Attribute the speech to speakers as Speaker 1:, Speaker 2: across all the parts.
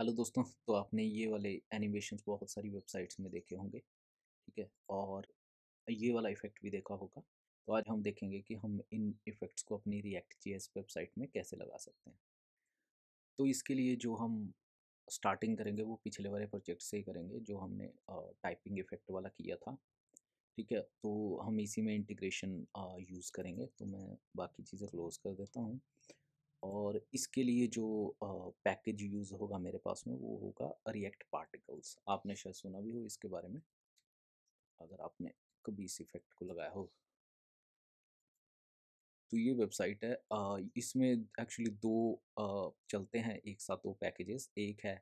Speaker 1: hello दोस्तों तो आपने ये वाले एनिमेशन बहुत सारी वेबसाइट्स में देखे होंगे ठीक है और ये वाला इफ़ेक्ट भी देखा होगा तो आज हम देखेंगे कि हम इन इफ़ेक्ट्स को अपनी रिएक्ट जी वेबसाइट में कैसे लगा सकते हैं तो इसके लिए जो हम स्टार्टिंग करेंगे वो पिछले वाले प्रोजेक्ट से ही करेंगे जो हमने टाइपिंग इफ़ेक्ट वाला किया था ठीक है तो हम इसी में इंटीग्रेशन यूज़ करेंगे तो मैं बाकी चीज़ें क्लोज़ कर देता हूँ और इसके लिए जो पैकेज यूज़ होगा मेरे पास में वो होगा रिएक्ट पार्टिकल्स आपने शायद सुना भी हो इसके बारे में अगर आपने कभी इस इफेक्ट को लगाया हो तो ये वेबसाइट है इसमें एक्चुअली दो चलते हैं एक साथ दो पैकेजेस एक है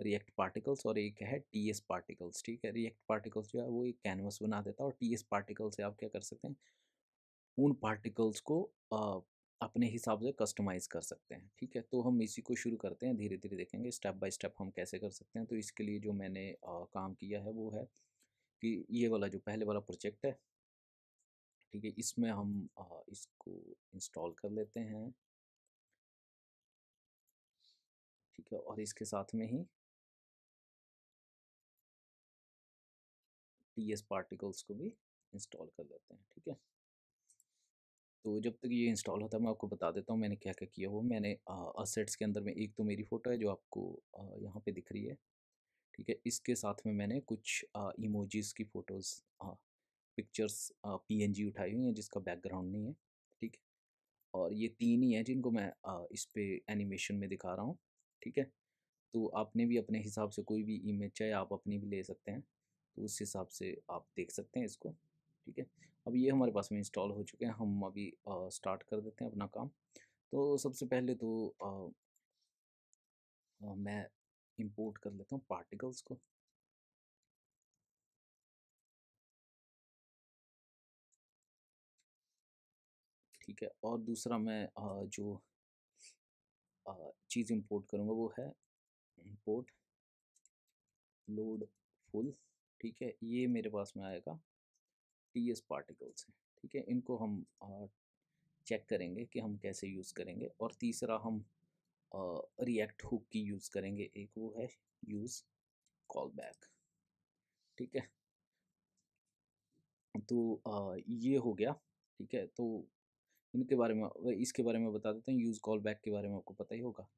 Speaker 1: रिएक्ट पार्टिकल्स और एक है टी एस पार्टिकल्स ठीक है रिएक्ट पार्टिकल्स जो है वो एक कैनवस बना देता है और टी एस पार्टिकल से आप क्या कर सकते हैं उन पार्टिकल्स को अपने हिसाब से कस्टमाइज कर सकते हैं ठीक है तो हम इसी को शुरू करते हैं धीरे धीरे देखेंगे स्टेप बाय स्टेप हम कैसे कर सकते हैं तो इसके लिए जो मैंने आ, काम किया है वो है कि ये वाला जो पहले वाला प्रोजेक्ट है ठीक है इसमें हम आ, इसको इंस्टॉल कर लेते हैं ठीक है और इसके साथ में ही टी एस पार्टिकल्स को भी इंस्टॉल कर लेते हैं ठीक है तो जब तक ये इंस्टॉल होता है मैं आपको बता देता हूँ मैंने क्या क्या किया हुआ मैंने असेट्स के अंदर में एक तो मेरी फ़ोटो है जो आपको यहाँ पे दिख रही है ठीक है इसके साथ में मैंने कुछ इमोजीज़ की फ़ोटोज़ पिक्चर्स पीएनजी उठाई हुई हैं जिसका बैकग्राउंड नहीं है ठीक है और ये तीन ही हैं जिनको मैं आ, इस पर एनिमेशन में दिखा रहा हूँ ठीक है तो आपने भी अपने हिसाब से कोई भी इमेज चाहे आप अपनी भी ले सकते हैं तो उस हिसाब से आप देख सकते हैं इसको ठीक है अब ये हमारे पास में इंस्टॉल हो चुके हैं हम अभी स्टार्ट कर देते हैं अपना काम तो सबसे पहले तो आ, आ, मैं इंपोर्ट कर लेता हूँ पार्टिकल्स को ठीक है और दूसरा मैं आ, जो चीज़ इंपोर्ट करूँगा वो है इंपोर्ट लोड फुल ठीक है ये मेरे पास में आएगा टी एस पार्टिकल्स हैं ठीक है इनको हम चेक करेंगे कि हम कैसे यूज़ करेंगे और तीसरा हम रिएक्ट हुक की यूज़ करेंगे एक वो है यूज़ कॉल बैक ठीक है तो आ, ये हो गया ठीक है तो इनके बारे में इसके बारे में बता देते हैं यूज़ कॉल बैक के बारे में आपको पता ही होगा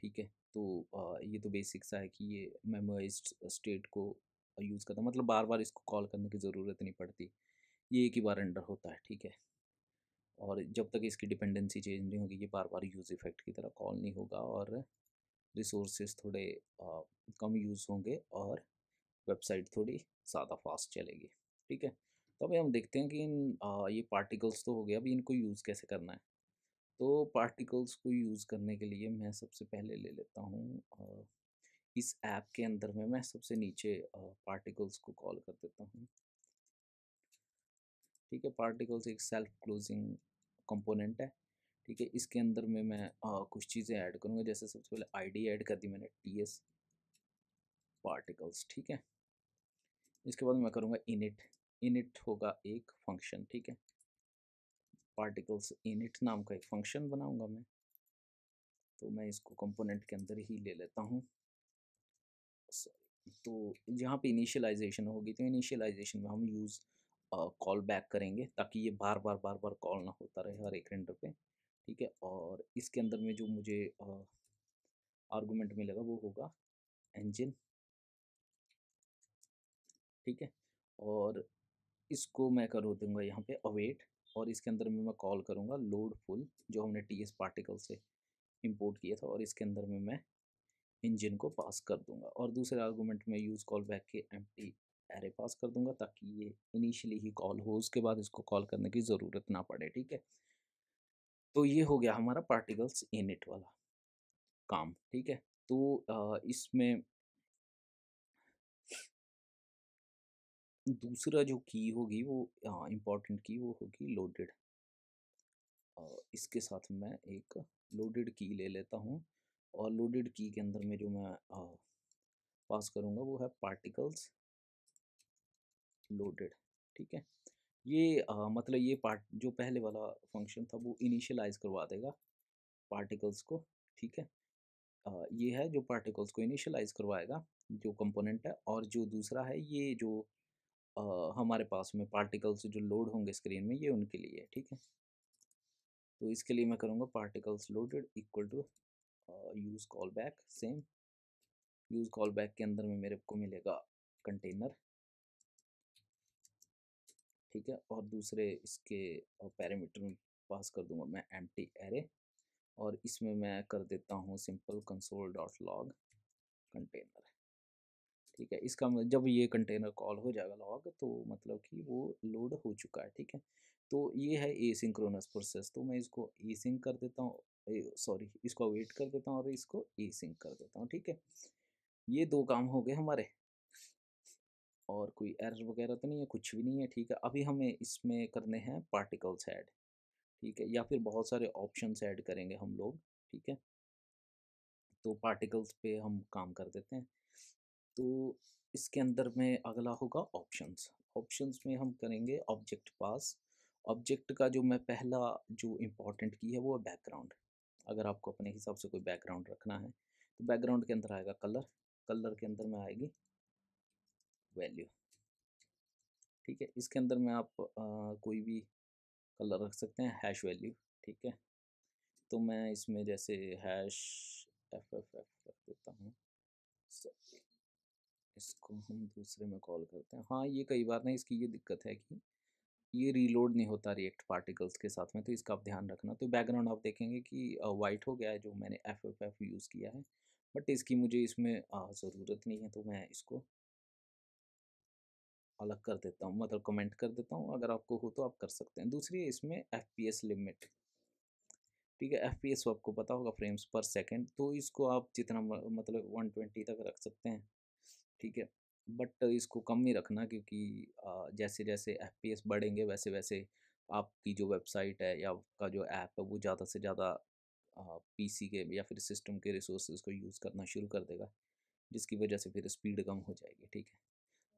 Speaker 1: ठीक है तो आ, ये तो बेसिक सा है कि ये मेमोराइज स्टेट को यूज़ करता हूँ मतलब बार बार इसको कॉल करने की ज़रूरत नहीं पड़ती ये एक ही बार अंडर होता है ठीक है और जब तक इसकी डिपेंडेंसी चेंज नहीं होगी ये बार बार यूज़ इफेक्ट की तरह कॉल नहीं होगा और रिसोर्सेज थोड़े आ, कम यूज़ होंगे और वेबसाइट थोड़ी ज़्यादा फास्ट चलेगी ठीक है तो अभी हम देखते हैं कि इन आ, ये पार्टिकल्स तो हो गया अभी इनको यूज़ कैसे करना है तो पार्टिकल्स को यूज़ करने के लिए मैं सबसे पहले ले लेता हूँ इस ऐप के अंदर में मैं सबसे नीचे पार्टिकल्स को कॉल कर देता हूँ ठीक है पार्टिकल्स एक सेल्फ क्लोजिंग कंपोनेंट है ठीक है इसके अंदर में मैं आ, कुछ चीज़ें ऐड करूँगा जैसे सबसे पहले आईडी ऐड कर दी मैंने टी एस पार्टिकल्स ठीक है इसके बाद मैं करूँगा इनिट इनिट होगा एक फंक्शन ठीक है पार्टिकल्स इनिट नाम का एक फंक्शन बनाऊँगा मैं तो मैं इसको कंपोनेंट के अंदर ही ले लेता हूँ तो यहाँ पे इनिशियलाइजेशन होगी तो इनिशियलाइजेशन में हम यूज़ कॉल बैक करेंगे ताकि ये बार बार बार बार कॉल ना होता रहे हर एक रेंडर पे ठीक है और इसके अंदर में जो मुझे आर्गूमेंट मिलेगा वो होगा इंजन ठीक है और इसको मैं कर दूंगा यहाँ पे अवेट और इसके अंदर में मैं कॉल करूँगा लोड फुल जो हमने टी एस पार्टिकल से इम्पोर्ट किया था और इसके अंदर में मैं इंजन को पास कर दूंगा और दूसरे आर्गूमेंट में यूज़ कॉल बैक के एम एरे पास कर दूंगा ताकि ये इनिशियली ही कॉल हो उसके बाद इसको कॉल करने की ज़रूरत ना पड़े ठीक है तो ये हो गया हमारा पार्टिकल्स इनिट वाला काम ठीक है तो इसमें दूसरा जो की होगी वो इम्पोर्टेंट की वो होगी लोडेड इसके साथ मैं एक लोडेड की ले लेता हूँ और लोडेड की के अंदर में जो मैं आ, पास करूँगा वो है पार्टिकल्स लोडेड ठीक है ये आ, मतलब ये पार्ट जो पहले वाला फंक्शन था वो इनिशियलाइज करवा देगा पार्टिकल्स को ठीक है आ, ये है जो पार्टिकल्स को इनिशियलाइज करवाएगा जो कंपोनेंट है और जो दूसरा है ये जो आ, हमारे पास में पार्टिकल्स जो लोड होंगे स्क्रीन में ये उनके लिए ठीक है तो इसके लिए मैं करूँगा particles loaded equal to use call back same use call back के अंदर में मेरे को मिलेगा कंटेनर ठीक है और दूसरे इसके पैरामीटर में पास कर दूंगा मैं एम टी एरे और इसमें मैं कर देता हूँ simple console dot log container ठीक है इसका जब ये कंटेनर कॉल हो जाएगा लॉग तो मतलब कि वो लोड हो चुका है ठीक है तो ये है ए सिंक्रोनस प्रोसेस तो मैं इसको ए सिंक कर देता हूँ सॉरी इसको वेट कर देता हूँ और इसको ए सिंक कर देता हूँ ठीक है ये दो काम हो गए हमारे और कोई एरर वगैरह तो नहीं है कुछ भी नहीं है ठीक है अभी हमें इसमें करने हैं पार्टिकल्स ऐड ठीक है या फिर बहुत सारे ऑप्शन ऐड करेंगे हम लोग ठीक है तो पार्टिकल्स पे हम काम कर देते हैं तो इसके अंदर में अगला होगा ऑप्शंस ऑप्शंस में हम करेंगे ऑब्जेक्ट पास ऑब्जेक्ट का जो मैं पहला जो इम्पोर्टेंट की है वो है बैकग्राउंड अगर आपको अपने हिसाब से कोई बैकग्राउंड रखना है तो बैकग्राउंड के अंदर आएगा कलर कलर के अंदर में आएगी वैल्यू ठीक है इसके अंदर में आप आ, कोई भी कलर रख सकते हैं हैश वैल्यू ठीक है तो मैं इसमें जैसे हैश एफ एफ एफ रख देता हूँ इसको हम दूसरे में कॉल करते हैं हाँ ये कई बार ना इसकी ये दिक्कत है कि ये रीलोड नहीं होता रिएक्ट पार्टिकल्स के साथ में तो इसका आप ध्यान रखना तो बैकग्राउंड आप देखेंगे कि वाइट हो गया है जो मैंने एफ एफ एफ यूज़ किया है बट इसकी मुझे इसमें ज़रूरत नहीं है तो मैं इसको अलग कर देता हूँ मतलब कमेंट कर देता हूँ अगर आपको हो तो आप कर सकते हैं दूसरी है इसमें एफ पी एस लिमिट ठीक है एफ पी एस आपको पता होगा फ्रेम्स पर सेकेंड तो इसको आप जितना मतलब वन ट्वेंटी तक रख सकते हैं ठीक है बट इसको कम ही रखना क्योंकि जैसे जैसे एफ बढ़ेंगे वैसे वैसे आपकी जो वेबसाइट है या आपका जो ऐप है वो ज़्यादा से ज़्यादा पीसी के या फिर सिस्टम के रिसोर्स को यूज़ करना शुरू कर देगा जिसकी वजह से फिर स्पीड कम हो जाएगी ठीक है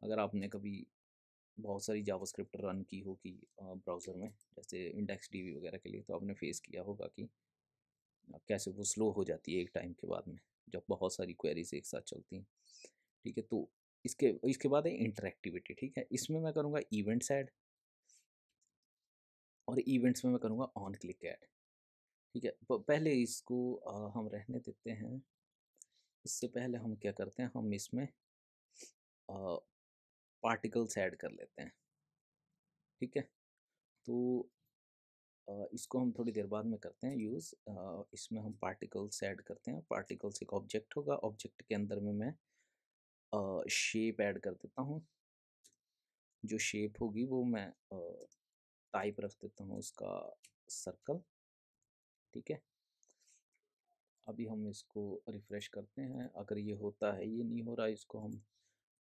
Speaker 1: अगर आपने कभी बहुत सारी जावास्क्रिप्ट रन की होगी ब्राउज़र में जैसे इंडेक्स डीवी वगैरह के लिए तो आपने फेस किया होगा कि कैसे वो स्लो हो जाती है एक टाइम के बाद में जब बहुत सारी क्वेरीज एक साथ चलती हैं ठीक है तो इसके इसके बाद है इंटरेक्टिविटी ठीक है इसमें मैं करूँगा इवेंट्स ऐड और इवेंट्स में मैं करूँगा ऑन क्लिक ऐड ठीक है पहले इसको आ, हम रहने देते हैं इससे पहले हम क्या करते हैं हम इसमें आ, पार्टिकल्स ऐड कर लेते हैं ठीक है तो आ, इसको हम थोड़ी देर बाद में करते हैं यूज़ इसमें हम पार्टिकल्स ऐड करते हैं पार्टिकल्स एक ऑब्जेक्ट होगा ऑब्जेक्ट के अंदर में मैं शेप ऐड कर देता हूँ जो शेप होगी वो मैं टाइप रख देता हूँ उसका सर्कल ठीक है अभी हम इसको रिफ़्रेश करते हैं अगर ये होता है ये नहीं हो रहा इसको हम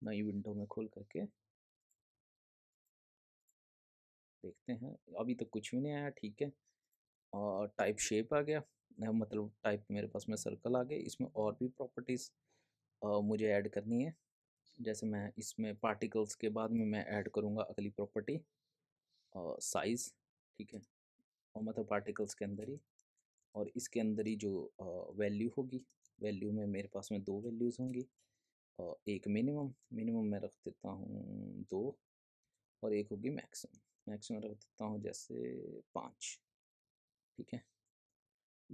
Speaker 1: नई विंडो में खोल करके देखते हैं अभी तक तो कुछ भी नहीं आया ठीक है और टाइप शेप आ गया मतलब टाइप मेरे पास में सर्कल आ गया इसमें और भी प्रॉपर्टीज़ मुझे ऐड करनी है जैसे मैं इसमें पार्टिकल्स के बाद में मैं ऐड करूँगा अगली प्रॉपर्टी साइज़ ठीक है और मतलब पार्टिकल्स के अंदर ही और इसके अंदर ही जो वैल्यू होगी वैल्यू में मेरे पास में दो वैल्यूज़ होंगी और एक मिनिमम मिनिमम मैं रख देता हूँ दो और एक होगी मैक्सिमम मैक्सिमम रख देता हूँ जैसे पाँच ठीक है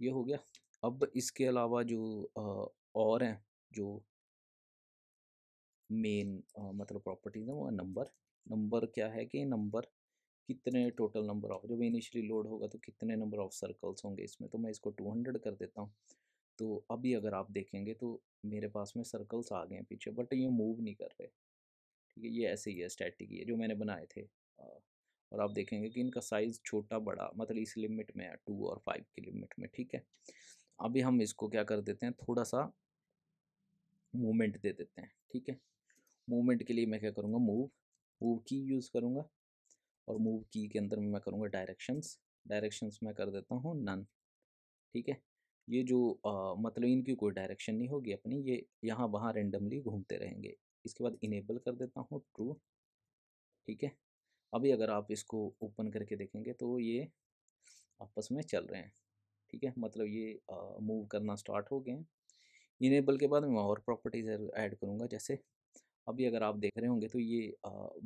Speaker 1: ये हो गया अब इसके अलावा जो और हैं जो मेन मतलब प्रॉपर्टीज है वो नंबर नंबर क्या है कि नंबर कितने टोटल नंबर ऑफ जब इनिशियली लोड होगा तो कितने नंबर ऑफ सर्कल्स होंगे इसमें तो मैं इसको टू हंड्रेड कर देता हूँ तो अभी अगर आप देखेंगे तो मेरे पास में सर्कल्स आ गए हैं पीछे बट ये मूव नहीं कर रहे ठीक है ये ऐसे ही है स्टैटिक ये जो मैंने बनाए थे और आप देखेंगे कि इनका साइज़ छोटा बड़ा मतलब इस लिमिट में है टू और फाइव की लिमिट में ठीक है अभी हम इसको क्या कर देते हैं थोड़ा सा मूवमेंट दे देते हैं ठीक है मूवमेंट के लिए मैं क्या करूँगा मूव मूव की यूज़ करूँगा और मूव की के अंदर मैं करूँगा डायरेक्शंस डायरेक्शंस मैं कर देता हूँ नन ठीक है ये जो आ, मतलब इनकी कोई डायरेक्शन नहीं होगी अपनी ये यहाँ वहाँ रेंडमली घूमते रहेंगे इसके बाद इनेबल कर देता हूँ ट्रू ठीक है अभी अगर आप इसको ओपन करके देखेंगे तो ये आपस में चल रहे हैं ठीक है मतलब ये मूव करना स्टार्ट हो गए हैं इनेबल के बाद मैं और प्रॉपर्टीज़ ऐड करूँगा जैसे अभी अगर आप देख रहे होंगे तो ये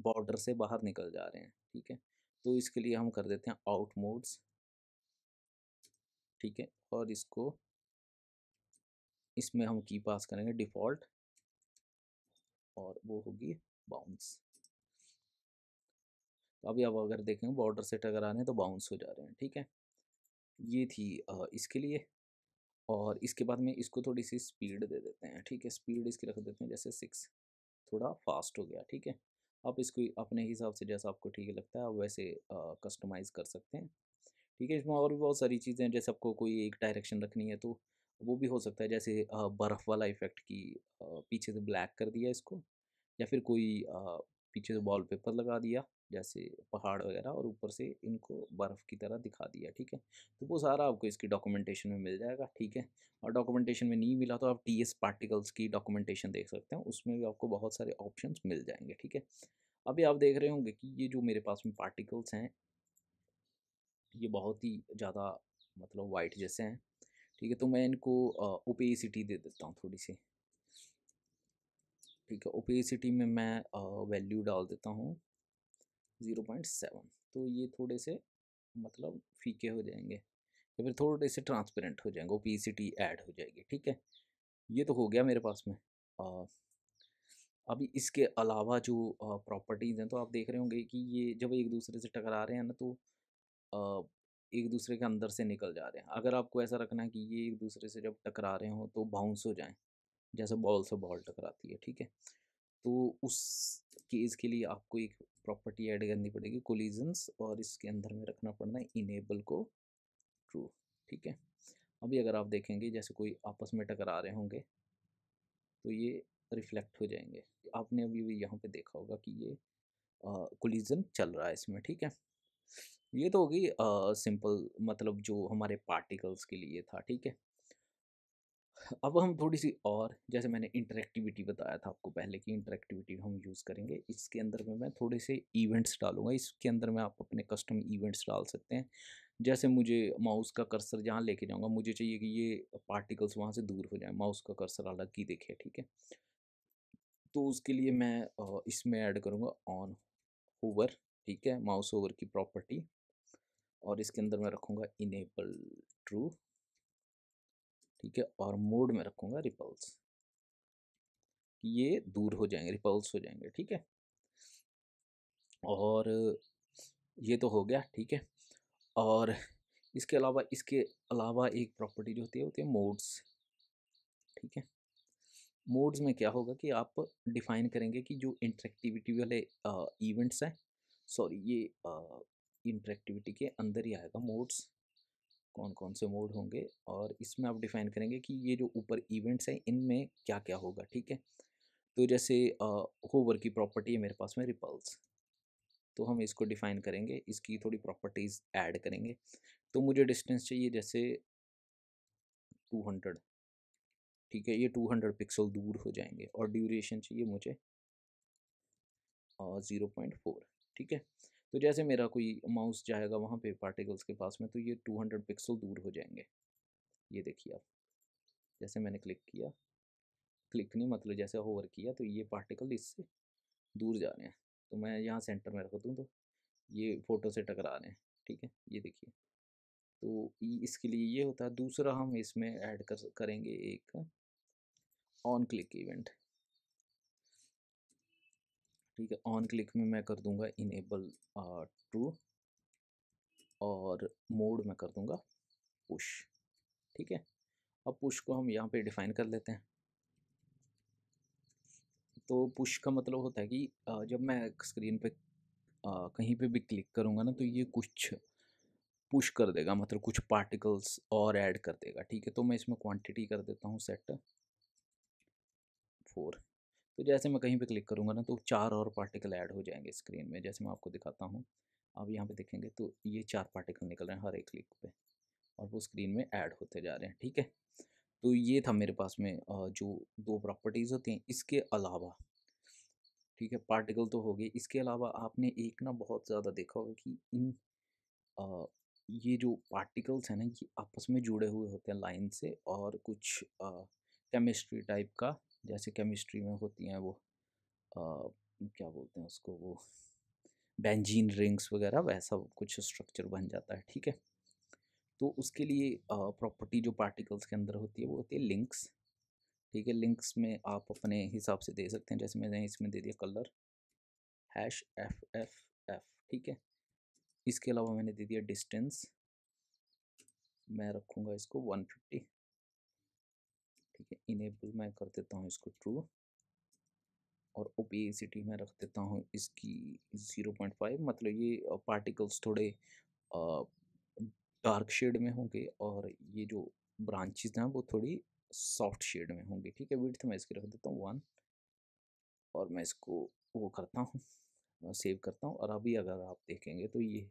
Speaker 1: बॉर्डर से बाहर निकल जा रहे हैं ठीक है तो इसके लिए हम कर देते हैं आउट मोड्स ठीक है और इसको इसमें हम की पास करेंगे डिफ़ॉल्ट और वो होगी बाउंस तो अभी आप अगर देखें बॉर्डर से अगर आ रहे हैं तो बाउंस हो जा रहे हैं ठीक है ये थी इसके लिए और इसके बाद में इसको थोड़ी सी स्पीड दे देते हैं ठीक है स्पीड इसकी रख देते हैं जैसे सिक्स थोड़ा फास्ट हो गया ठीक है आप इसको अपने हिसाब से जैसा आपको ठीक लगता है आप वैसे कस्टमाइज़ कर सकते हैं ठीक है इसमें और भी बहुत सारी चीज़ें हैं जैसे आपको कोई एक डायरेक्शन रखनी है तो वो भी हो सकता है जैसे बर्फ़ वाला इफ़ेक्ट की पीछे से ब्लैक कर दिया इसको या फिर कोई पीछे से वॉल पेपर लगा दिया जैसे पहाड़ वगैरह और ऊपर से इनको बर्फ़ की तरह दिखा दिया ठीक है तो वो सारा आपको इसकी डॉक्यूमेंटेशन में मिल जाएगा ठीक है और डॉक्यूमेंटेशन में नहीं मिला तो आप टी एस पार्टिकल्स की डॉक्यूमेंटेशन देख सकते हैं उसमें भी आपको बहुत सारे ऑप्शन मिल जाएंगे ठीक है अभी आप देख रहे होंगे कि ये जो मेरे पास में पार्टिकल्स हैं ये बहुत ही ज़्यादा मतलब वाइट जैसे हैं ठीक है तो मैं इनको ओपेसिटी दे देता हूँ थोड़ी सी ठीक है ओपेसिटी में मैं वैल्यू डाल देता हूँ ज़ीरो पॉइंट सेवन तो ये थोड़े से मतलब फीके हो जाएंगे या फिर थोड़े से ट्रांसपेरेंट हो जाएंगे टी ऐड हो जाएगी ठीक है ये तो हो गया मेरे पास में आ, अभी इसके अलावा जो प्रॉपर्टीज़ हैं तो आप देख रहे होंगे कि ये जब एक दूसरे से टकरा रहे हैं ना तो आ, एक दूसरे के अंदर से निकल जा रहे हैं अगर आपको ऐसा रखना है कि ये एक दूसरे से जब टकरा रहे हों तो बाउंस हो जाएं जैसे बॉल से बॉल टकराती है ठीक है तो उस केस के लिए आपको एक प्रॉपर्टी ऐड करनी पड़ेगी कोलिजन्स और इसके अंदर में रखना पड़ना है इनेबल को ट्रू ठीक है अभी अगर आप देखेंगे जैसे कोई आपस में टकरा रहे होंगे तो ये रिफ्लेक्ट हो जाएंगे आपने अभी भी यहाँ पे देखा होगा कि ये कोलिजन चल रहा है इसमें ठीक है ये तो होगी सिंपल मतलब जो हमारे पार्टिकल्स के लिए था ठीक है अब हम थोड़ी सी और जैसे मैंने इंटरेक्टिविटी बताया था आपको पहले कि इंटरेक्टिविटी हम यूज़ करेंगे इसके अंदर में मैं थोड़े से इवेंट्स डालूंगा इसके अंदर में आप अपने कस्टम इवेंट्स डाल सकते हैं जैसे मुझे माउस का कर्सर जहाँ लेके जाऊँगा मुझे चाहिए कि ये पार्टिकल्स वहाँ से दूर हो जाए माउस का कर्सर अलग ही देखे ठीक है तो उसके लिए मैं इसमें ऐड करूँगा ऑन होवर ठीक है माउस ओवर की प्रॉपर्टी और इसके अंदर मैं रखूँगा इनेबल ट्रू ठीक है और मोड में रखूँगा रिपल्स ये दूर हो जाएंगे रिपल्स हो जाएंगे ठीक है और ये तो हो गया ठीक है और इसके अलावा इसके अलावा एक प्रॉपर्टी जो होती है होती है मोड्स ठीक है मोड्स में क्या होगा कि आप डिफाइन करेंगे कि जो इंटरेक्टिविटी वाले इवेंट्स हैं सॉरी ये इंटरेक्टिविटी के अंदर ही आएगा मोड्स कौन कौन से मोड होंगे और इसमें आप डिफ़ाइन करेंगे कि ये जो ऊपर इवेंट्स हैं इनमें क्या क्या होगा ठीक है तो जैसे होवर की प्रॉपर्टी है मेरे पास में रिपल्स तो हम इसको डिफ़ाइन करेंगे इसकी थोड़ी प्रॉपर्टीज़ ऐड करेंगे तो मुझे डिस्टेंस चाहिए जैसे 200 ठीक है ये 200 पिक्सल दूर हो जाएंगे और ड्यूरेशन चाहिए मुझे ज़ीरो पॉइंट फोर ठीक है तो जैसे मेरा कोई माउस जाएगा वहाँ पे पार्टिकल्स के पास में तो ये 200 पिक्सल दूर हो जाएंगे ये देखिए आप जैसे मैंने क्लिक किया क्लिक नहीं मतलब जैसे होवर किया तो ये पार्टिकल इससे दूर जा रहे हैं तो मैं यहाँ सेंटर में रख दूँ तो ये फ़ोटो से टकरा रहे हैं ठीक है ये देखिए तो इसके लिए ये होता है दूसरा हम इसमें ऐड कर करेंगे एक ऑन क्लिक इवेंट ठीक है ऑन क्लिक में मैं कर दूंगा इनेबल ट्रू और मोड में कर दूंगा पुश ठीक है अब पुश को हम यहाँ पे डिफ़ाइन कर लेते हैं तो पुश का मतलब होता है कि जब मैं स्क्रीन पे कहीं पे भी क्लिक करूँगा ना तो ये कुछ पुश कर देगा मतलब कुछ पार्टिकल्स और ऐड कर देगा ठीक है तो मैं इसमें क्वांटिटी कर देता हूँ सेट फोर तो जैसे मैं कहीं पे क्लिक करूँगा ना तो चार और पार्टिकल ऐड हो जाएंगे स्क्रीन में जैसे मैं आपको दिखाता हूँ आप यहाँ पे देखेंगे तो ये चार पार्टिकल निकल रहे हैं हर एक क्लिक पे और वो स्क्रीन में ऐड होते जा रहे हैं ठीक है तो ये था मेरे पास में जो दो प्रॉपर्टीज़ होती हैं इसके अलावा ठीक है पार्टिकल तो हो गए इसके अलावा आपने एक ना बहुत ज़्यादा देखा होगा कि इन आ, ये जो पार्टिकल्स हैं ना ये आपस में जुड़े हुए होते हैं लाइन से और कुछ केमिस्ट्री टाइप का जैसे केमिस्ट्री में होती हैं वो आ, क्या बोलते हैं उसको वो बेंजीन रिंग्स वगैरह वैसा कुछ स्ट्रक्चर बन जाता है ठीक है तो उसके लिए प्रॉपर्टी जो पार्टिकल्स के अंदर होती है वो होती है लिंक्स ठीक है लिंक्स में आप अपने हिसाब से दे सकते हैं जैसे मैंने इसमें दे दिया colour hash F F F ठीक है इसके अलावा मैंने दे दिया डिस्टेंस मैं रखूँगा इसको वन फिफ्टी ठीक है इनेबल मैं कर देता हूँ इसको ट्रू और ओपेसिटी मैं रख देता हूँ इसकी ज़ीरो पॉइंट फाइव मतलब ये पार्टिकल्स थोड़े डार्क शेड में होंगे और ये जो ब्रांचेज हैं वो थोड़ी सॉफ्ट शेड में होंगे ठीक है विथ मैं इसकी रख देता हूँ वन और मैं इसको वो करता हूँ सेव करता हूँ और अभी अगर आप देखेंगे तो ये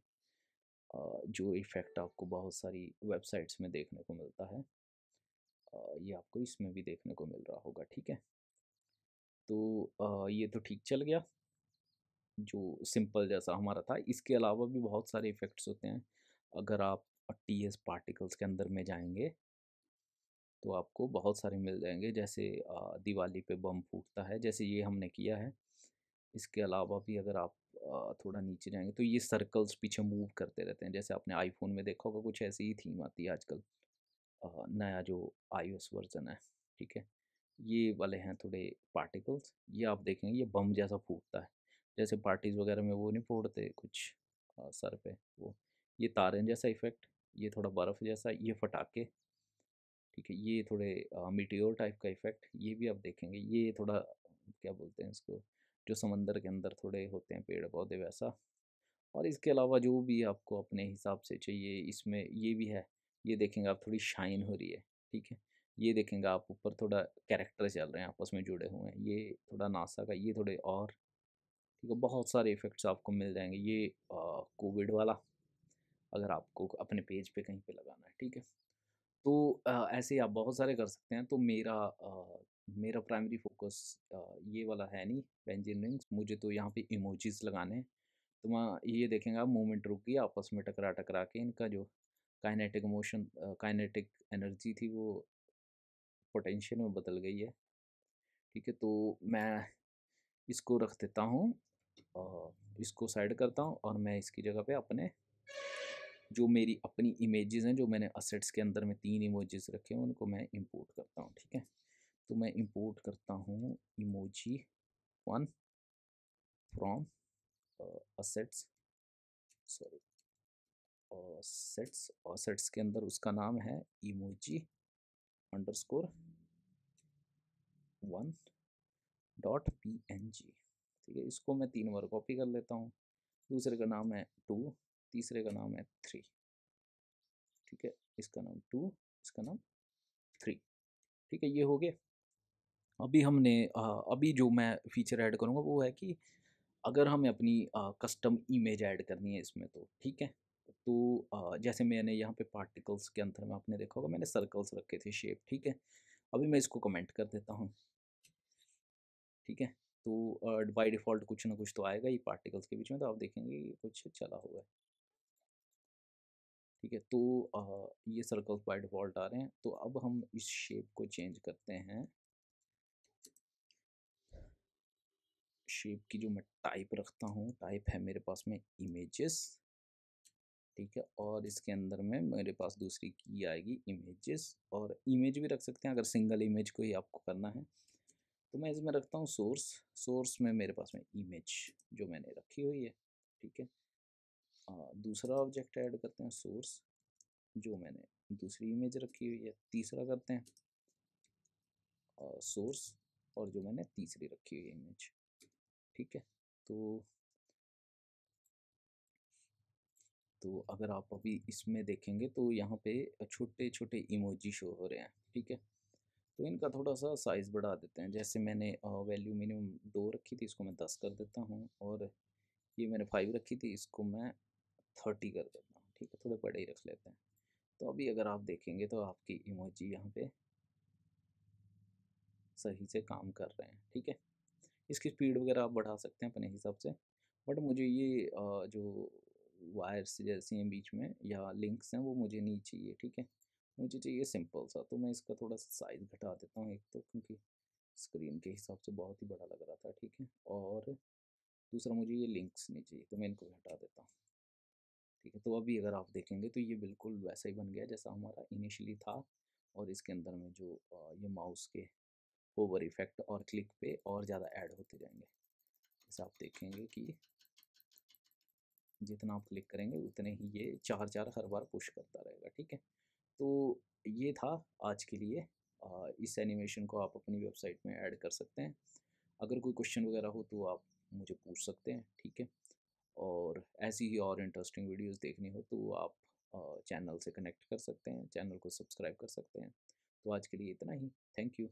Speaker 1: जो इफ़ेक्ट आपको बहुत सारी वेबसाइट्स में देखने को मिलता है ये आपको इसमें भी देखने को मिल रहा होगा ठीक है तो ये तो ठीक चल गया जो सिंपल जैसा हमारा था इसके अलावा भी बहुत सारे इफ़ेक्ट्स होते हैं अगर आप टी एस पार्टिकल्स के अंदर में जाएंगे तो आपको बहुत सारे मिल जाएंगे जैसे दिवाली पे बम फूटता है जैसे ये हमने किया है इसके अलावा भी अगर आप थोड़ा नीचे जाएंगे तो ये सर्कल्स पीछे मूव करते रहते हैं जैसे आपने आईफोन में देखा होगा कुछ ऐसी ही थीम आती है आजकल नया जो आई वर्जन है ठीक है ये वाले हैं थोड़े पार्टिकल्स ये आप देखेंगे ये बम जैसा फूटता है जैसे पार्टीज़ वगैरह में वो नहीं फोड़ते कुछ सर पे वो ये तारें जैसा इफ़ेक्ट ये थोड़ा बर्फ़ जैसा ये फटाके ठीक है ये थोड़े मिटियोर टाइप का इफ़ेक्ट ये भी आप देखेंगे ये थोड़ा क्या बोलते हैं इसको जो समंदर के अंदर थोड़े होते हैं पेड़ पौधे वैसा और इसके अलावा जो भी आपको अपने हिसाब से चाहिए इसमें ये भी है ये देखेंगे आप थोड़ी शाइन हो रही है ठीक है ये देखेंगे आप ऊपर थोड़ा कैरेक्टर चल रहे हैं आपस में जुड़े हुए हैं ये थोड़ा नासा का ये थोड़े और ठीक है बहुत सारे इफ़ेक्ट्स आपको मिल जाएंगे ये कोविड वाला अगर आपको अपने पेज पे कहीं पे लगाना है ठीक है तो आ, ऐसे आप बहुत सारे कर सकते हैं तो मेरा आ, मेरा प्राइमरी फोकस आ, ये वाला है नहीं पेंजिन रिंग्स मुझे तो यहाँ पे इमोजीज लगाने हैं तो वहाँ ये देखेंगे आप मूवमेंट रुकी आपस में टकरा टकरा के इनका जो काइनेटिक मोशन काइनेटिक एनर्जी थी वो पोटेंशियल में बदल गई है ठीक है तो मैं इसको रख देता हूँ इसको साइड करता हूँ और मैं इसकी जगह पे अपने जो मेरी अपनी इमेजेस हैं जो मैंने असेट्स के अंदर में तीन इमोजेस रखे हैं उनको मैं इंपोर्ट करता हूँ ठीक है तो मैं इंपोर्ट करता हूँ emoji one from assets sorry sets और सेट्स के अंदर उसका नाम है emoji underscore one dot P N G ठीक है इसको मैं तीन बार कॉपी कर लेता हूँ दूसरे का नाम है टू तीसरे का नाम है थ्री ठीक है इसका नाम टू इसका नाम थ्री ठीक है ये हो गया अभी हमने अभी जो मैं फीचर ऐड करूँगा वो है कि अगर हमें अपनी कस्टम इमेज ऐड करनी है इसमें तो ठीक है तो जैसे मैंने यहाँ पे पार्टिकल्स के अंतर में आपने देखा होगा मैंने सर्कल्स रखे थे शेप ठीक है अभी मैं इसको कमेंट कर देता हूँ ठीक है तो बाई डिफ़ॉल्ट कुछ ना कुछ तो आएगा ये पार्टिकल्स के बीच में तो आप देखेंगे ये कुछ चला हुआ है ठीक है तो आ, ये सर्कल्स बाई डिफ़ॉल्ट आ रहे हैं तो अब हम इस शेप को चेंज करते हैं शेप की जो मैं टाइप रखता हूँ टाइप है मेरे पास में इमेजेस ठीक है और इसके अंदर में मेरे पास दूसरी की आएगी इमेजेस और इमेज भी रख सकते हैं अगर सिंगल इमेज को ही आपको करना है तो मैं इसमें रखता हूँ सोर्स सोर्स में मेरे पास में इमेज जो मैंने रखी हुई है ठीक है दूसरा ऑब्जेक्ट ऐड करते हैं सोर्स जो मैंने दूसरी इमेज रखी हुई है तीसरा करते हैं सोर्स और, और जो मैंने तीसरी रखी हुई है इमेज ठीक है तो तो अगर आप अभी इसमें देखेंगे तो यहाँ पे छोटे छोटे इमोजी शो हो रहे हैं ठीक है तो इनका थोड़ा सा साइज़ बढ़ा देते हैं जैसे मैंने वैल्यू मिनिमम दो रखी थी इसको मैं दस कर देता हूँ और ये मैंने फाइव रखी थी इसको मैं थर्टी कर देता हूँ ठीक है थोड़े बड़े ही रख लेते हैं तो अभी अगर आप देखेंगे तो आपकी इमोजी यहाँ पे सही से काम कर रहे हैं ठीक है इसकी स्पीड वगैरह आप बढ़ा सकते हैं अपने हिसाब से बट मुझे ये जो वायर्स जैसी हैं बीच में या लिंक्स हैं वो मुझे नहीं चाहिए ठीक है मुझे चाहिए सिंपल सा तो मैं इसका थोड़ा सा साइज़ घटा देता हूँ एक तो क्योंकि स्क्रीन के हिसाब से बहुत ही बड़ा लग रहा था ठीक है और दूसरा मुझे ये लिंक्स नहीं चाहिए तो मैं इनको हटा देता हूँ ठीक है तो अभी अगर आप देखेंगे तो ये बिल्कुल वैसा ही बन गया जैसा हमारा इनिशियली था और इसके अंदर में जो ये माउस के ओवर इफेक्ट और क्लिक पे और ज़्यादा ऐड होते जाएंगे जैसे आप देखेंगे कि जितना आप क्लिक करेंगे उतने ही ये चार चार हर बार पुश करता रहेगा ठीक है तो ये था आज के लिए आ, इस एनिमेशन को आप अपनी वेबसाइट में ऐड कर सकते हैं अगर कोई क्वेश्चन वगैरह हो तो आप मुझे पूछ सकते हैं ठीक है और ऐसी ही और इंटरेस्टिंग वीडियोस देखनी हो तो आप चैनल से कनेक्ट कर सकते हैं चैनल को सब्सक्राइब कर सकते हैं तो आज के लिए इतना ही थैंक यू